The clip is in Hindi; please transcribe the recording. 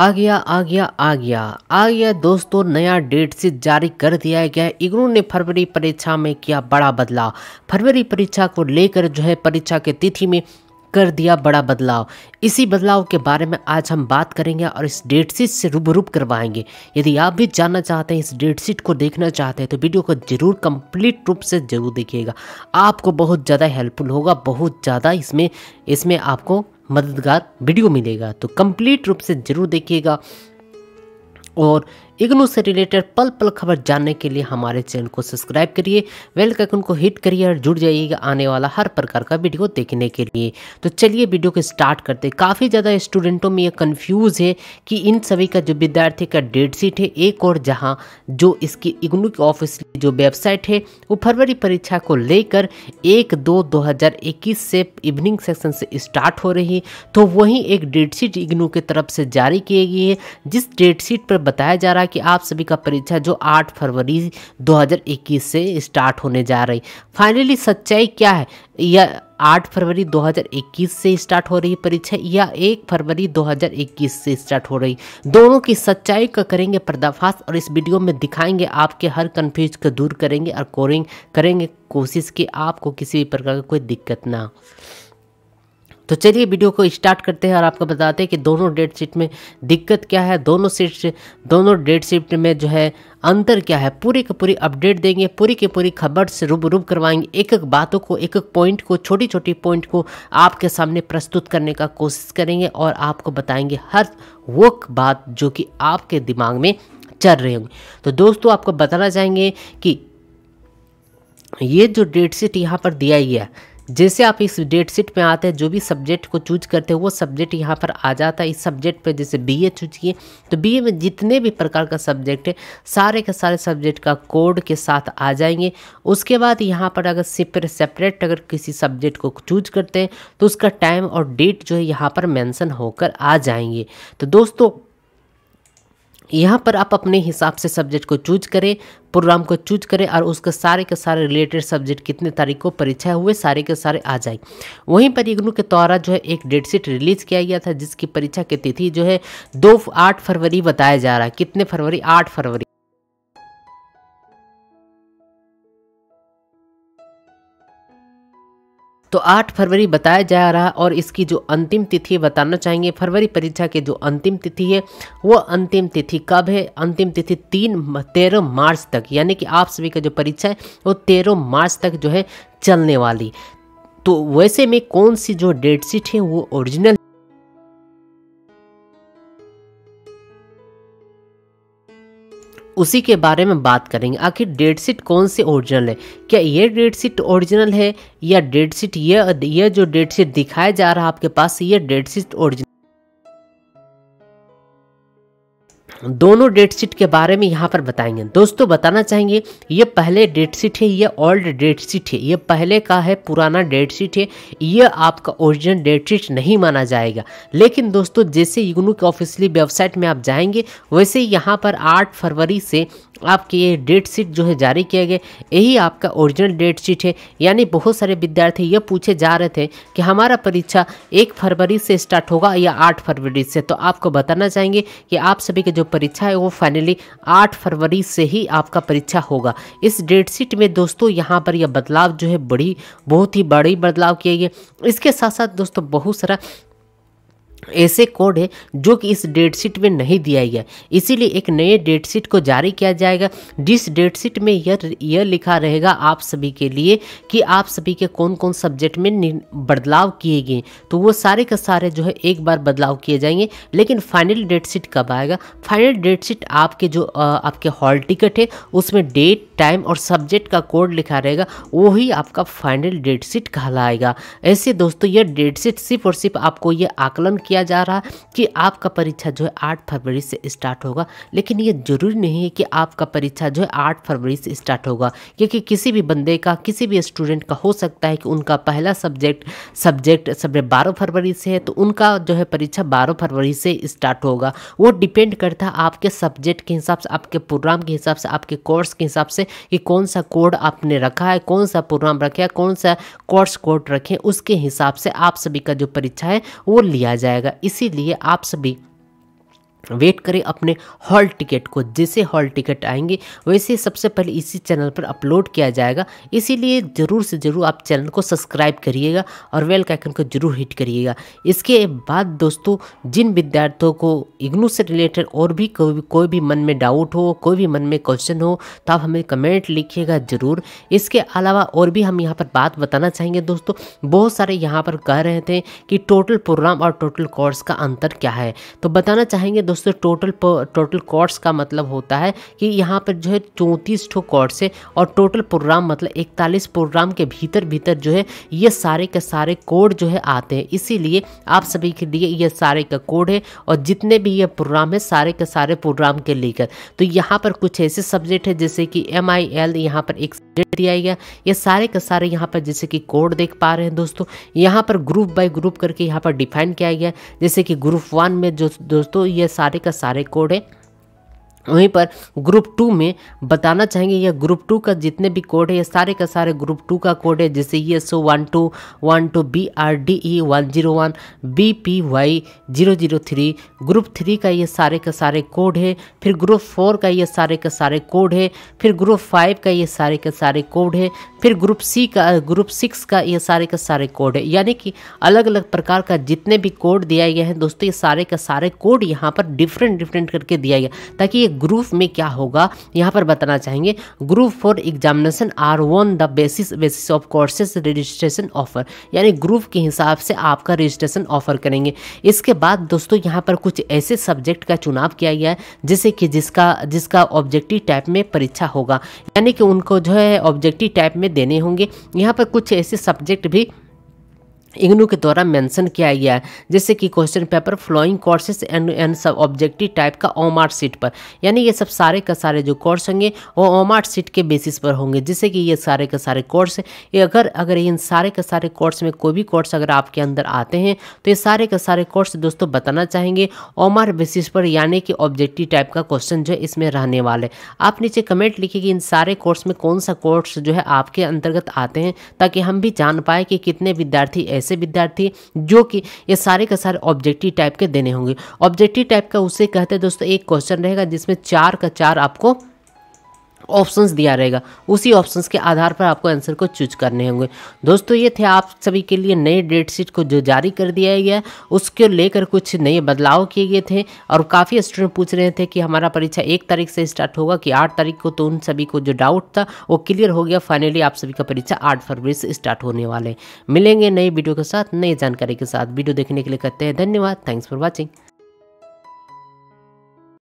आ गया आ गया आ गया आ गया दोस्तों नया डेट शीट जारी कर दिया गया है इग्नू ने फरवरी परीक्षा में किया बड़ा बदलाव फरवरी परीक्षा को लेकर जो है परीक्षा के तिथि में कर दिया बड़ा बदलाव इसी बदलाव के बारे में आज हम बात करेंगे और इस डेट शीट से रूबरूप करवाएंगे यदि आप भी जानना चाहते हैं इस डेट शीट को देखना चाहते हैं तो वीडियो को जरूर कंप्लीट रूप से जरूर देखिएगा आपको बहुत ज़्यादा हेल्पफुल होगा बहुत ज़्यादा इसमें इसमें आपको मददगार वीडियो मिलेगा तो कंप्लीट रूप से ज़रूर देखिएगा और इग्नू से रिलेटेड पल पल खबर जानने के लिए हमारे चैनल को सब्सक्राइब करिए वेल का को हिट करिए और जुड़ जाइएगा आने वाला हर प्रकार का वीडियो देखने के लिए तो चलिए वीडियो को स्टार्ट करते काफ़ी ज़्यादा स्टूडेंटों में ये कन्फ्यूज़ है कि इन सभी का जो विद्यार्थी का डेट शीट है एक और जहाँ जो इसकी इग्नू की ऑफिस जो वेबसाइट है वो फरवरी परीक्षा को लेकर एक दो दो से इवनिंग सेक्शन से स्टार्ट हो रही तो वहीं एक डेट शीट इग्नू की तरफ से जारी की गई है जिस डेट शीट पर बताया जा रहा है कि आप सभी का परीक्षा जो 8 फरवरी 2021 से स्टार्ट होने जा रही फाइनली सच्चाई क्या है या 8 फरवरी 2021 से स्टार्ट हो रही परीक्षा या 1 फरवरी 2021 से स्टार्ट हो रही दोनों की सच्चाई का करेंगे पर्दाफाश और इस वीडियो में दिखाएंगे आपके हर कन्फ्यूज को दूर करेंगे और कोरिंग करेंगे कोशिश कि आपको किसी भी प्रकार की कोई दिक्कत ना हो तो चलिए वीडियो को स्टार्ट करते हैं और आपको बताते हैं कि दोनों डेट शीट में दिक्कत क्या है दोनों सीट दोनों डेट शीट में जो है अंतर क्या है पूरी की पूरी अपडेट देंगे पूरी की पूरी खबर से रूब रूब करवाएंगे एक एक बातों को एक एक पॉइंट को छोटी छोटी पॉइंट को आपके सामने प्रस्तुत करने का कोशिश करेंगे और आपको बताएंगे हर वो बात जो कि आपके दिमाग में चल रहे होंगे तो दोस्तों आपको बताना चाहेंगे कि ये जो डेट शीट यहाँ पर दिया गया है जैसे आप इस डेट शीट में आते हैं जो भी सब्जेक्ट को चूज करते हैं वो सब्जेक्ट यहाँ पर आ जाता है इस सब्जेक्ट पे जैसे बीए चूज किए तो बीए में जितने भी प्रकार का सब्जेक्ट है सारे के सारे सब्जेक्ट का कोड के साथ आ जाएंगे उसके बाद यहाँ पर अगर सिपर सेपरेट अगर किसी सब्जेक्ट को चूज करते हैं तो उसका टाइम और डेट जो है यहाँ पर मैंसन होकर आ जाएंगे तो दोस्तों यहाँ पर आप अपने हिसाब से सब्जेक्ट को चूज करें प्रोग्राम को चूज करें और उसके सारे के सारे रिलेटेड सब्जेक्ट कितने तारीख को परीक्षा हुए सारे के सारे आ जाए वहीं पर इग्नू के द्वारा जो है एक डेट शीट रिलीज़ किया गया था जिसकी परीक्षा की तिथि जो है दो आठ फरवरी बताया जा रहा है कितने फरवरी आठ फरवरी तो 8 फरवरी बताया जा रहा और इसकी जो अंतिम तिथि बताना चाहेंगे फरवरी परीक्षा के जो अंतिम तिथि है वो अंतिम तिथि कब है अंतिम तिथि तीन तेरह मार्च तक यानी कि आप सभी का जो परीक्षा है वो तेरह मार्च तक जो है चलने वाली तो वैसे में कौन सी जो डेट शीट है वो ओरिजिनल उसी के बारे में बात करेंगे आखिर डेट शीट कौन सी ओरिजिनल है क्या ये डेट शीट ओरिजिनल है या डेट शीट ये ये जो डेट शीट दिखाया जा रहा है आपके पास ये डेट शीट ओरिजिनल दोनों डेट शीट के बारे में यहाँ पर बताएंगे दोस्तों बताना चाहेंगे ये पहले डेट शीट है ये ओल्ड डेट शीट है ये पहले का है पुराना डेट शीट है ये आपका ओरिजिनल डेट शीट नहीं माना जाएगा लेकिन दोस्तों जैसे इग्नू के ऑफिशियली वेबसाइट में आप जाएंगे वैसे यहाँ पर आठ फरवरी से आपके ये डेट शीट जो है जारी किया गया यही आपका ओरिजिनल डेट शीट है यानी बहुत सारे विद्यार्थी ये पूछे जा रहे थे कि हमारा परीक्षा एक फरवरी से स्टार्ट होगा या आठ फरवरी से तो आपको बताना चाहेंगे कि आप सभी के जो परीक्षा है वो फाइनली 8 फरवरी से ही आपका परीक्षा होगा इस डेट शीट में दोस्तों यहाँ पर यह बदलाव जो है बड़ी बहुत ही बड़ी बदलाव किया गया इसके साथ साथ दोस्तों बहुत सारा ऐसे कोड है जो कि इस डेटशीट में नहीं दिया गया इसीलिए एक नए डेटशीट को जारी किया जाएगा जिस डेटशीट में यह यह लिखा रहेगा आप सभी के लिए कि आप सभी के कौन कौन सब्जेक्ट में बदलाव किए गए तो वो सारे के सारे जो है एक बार बदलाव किए जाएंगे लेकिन फाइनल डेटशीट कब आएगा फाइनल डेटशीट आपके जो आपके हॉल टिकट है उसमें डेट टाइम और सब्जेक्ट का कोड लिखा रहेगा वही आपका फाइनल डेटशीट कहलाएगा ऐसे दोस्तों यह डेटशीट सिर्फ और सिर्फ आपको ये आकलन किया जा रहा कि आपका परीक्षा जो है आठ फरवरी से स्टार्ट होगा लेकिन ये ज़रूरी नहीं है कि आपका परीक्षा जो है आठ फरवरी से स्टार्ट होगा क्योंकि किसी भी बंदे का किसी भी स्टूडेंट का हो सकता है कि उनका पहला सब्जेक्ट सब्जेक्ट सब्जेक्ट बारह फरवरी से है तो उनका जो है परीक्षा बारह फरवरी से स्टार्ट होगा वो डिपेंड करता है आपके सब्जेक्ट के हिसाब से आपके प्रोग्राम के हिसाब से आपके कोर्स के हिसाब से कि कौन सा कोड आपने रखा है कौन सा प्रोग्राम रखे कौन सा कोर्स कोड रखें उसके हिसाब से आप सभी का जो परीक्षा है वो लिया जाएगा जाएगा इसीलिए आप सभी वेट करें अपने हॉल टिकट को जैसे हॉल टिकट आएंगे वैसे सबसे पहले इसी चैनल पर अपलोड किया जाएगा इसीलिए ज़रूर से ज़रूर आप चैनल को सब्सक्राइब करिएगा और वेल आइकन को जरूर हिट करिएगा इसके बाद दोस्तों जिन विद्यार्थियों को इग्नू से रिलेटेड और भी कोई भी कोई भी मन में डाउट हो कोई भी मन में क्वेश्चन हो तो आप हमें कमेंट लिखिएगा ज़रूर इसके अलावा और भी हम यहाँ पर बात बताना चाहेंगे दोस्तों बहुत सारे यहाँ पर कह रहे थे कि टोटल प्रोग्राम और टोटल कोर्स का अंतर क्या है तो बताना चाहेंगे दोस्तों दोस्तों टोटल टोटल कॉर्ड्स का मतलब होता है कि यहाँ पर जो है चौंतीस ठो कॉर्ड्स है और टोटल प्रोग्राम मतलब इकतालीस प्रोग्राम के भीतर भीतर जो है ये सारे के सारे कोड जो है आते हैं इसीलिए आप सभी के लिए ये सारे का कोड है और जितने भी ये प्रोग्राम है सारे के सारे प्रोग्राम के लेकर तो यहाँ पर कुछ ऐसे सब्जेक्ट है जैसे कि एम आई एल यहाँ पर एक सब्जेक्ट दिया गया ये सारे के सारे यहाँ पर जैसे कि कोड देख पा रहे हैं दोस्तों यहाँ पर ग्रुप बाय ग्रुप करके यहाँ पर डिफाइन किया गया जैसे कि ग्रुप वन में जो दोस्तों ये सारे सारे का सारे कोड है वहीं पर ग्रुप टू में बताना चाहेंगे यह ग्रुप टू का जितने भी कोड है ये सारे का सारे ग्रुप टू का कोड है जैसे E S O one two one two B R D E one zero one B P Y zero zero three group three का ये सारे का सारे कोड है फिर ग्रुप फोर का ये सारे का सारे कोड है फिर ग्रुप फाइव का ये सारे का सारे कोड है फिर ग्रुप सी का ग्रुप सिक्स का ये सारे का सारे कोड है यानी कि अलग अलग प्रकार का जितने भी कोड दिया गया है दोस्तों ये सारे का सारे कोड यहाँ पर डिफरेंट डिफरेंट करके दिया गया ताकि ये ग्रुप में क्या होगा यहाँ पर बताना चाहेंगे group for examination are on the basis basis of courses registration offer यानी ग्रुप के हिसाब से आपका रजिस्ट्रेशन ऑफर करेंगे इसके बाद दोस्तों यहाँ पर कुछ ऐसे सब्जेक्ट का चुनाव किया गया है जैसे कि जिसका जिसका ऑब्जेक्टिव टाइप में परीक्षा होगा यानी कि उनको जो है ऑब्जेक्टिव टाइप में देने होंगे यहाँ पर कुछ ऐसे सब्जेक्ट भी इग्नू के द्वारा मेंशन किया गया है जैसे कि question paper following courses and and सब ऑब्जेक्टिव टाइप का ओमार्ट सीट पर यानी ये सब सारे का सारे जो कोर्स होंगे वो ओमार्ट सीट के बेसिस पर होंगे जैसे कि ये सारे का सारे कोर्स ये अगर अगर इन सारे का सारे कोर्स में कोई भी कोर्स अगर आपके अंदर आते हैं तो ये सारे का सारे कोर्स दोस्तों बताना चाहेंगे ओमार बेसिस पर यानी कि ऑब्जेक्टिव टाइप का क्वेश्चन जो है इसमें रहने वाले आप नीचे कमेंट लिखिए कि इन सारे कोर्स में कौन सा कोर्स जो है आपके अंतर्गत आते हैं ताकि हम भी जान पाए कि कितने विद्यार्थी ऐसे विद्यार्थी जो कि ये सारे का सारे ऑब्जेक्टिव टाइप के देने होंगे ऑब्जेक्टिव टाइप का उसे कहते हैं दोस्तों एक क्वेश्चन रहेगा जिसमें चार का चार आपको ऑप्शंस दिया रहेगा उसी ऑप्शंस के आधार पर आपको आंसर को चूज करने होंगे दोस्तों ये थे आप सभी के लिए नए डेट शीट को जो जारी कर दिया गया है उसको लेकर कुछ नए बदलाव किए गए थे और काफ़ी स्टूडेंट पूछ रहे थे कि हमारा परीक्षा एक तारीख से स्टार्ट होगा कि आठ तारीख को तो उन सभी को जो डाउट था वो क्लियर हो गया फाइनली आप सभी का परीक्षा आठ फरवरी से स्टार्ट होने वाले मिलेंगे नई वीडियो के साथ नई जानकारी के साथ वीडियो देखने के लिए करते हैं धन्यवाद थैंक्स फॉर वॉचिंग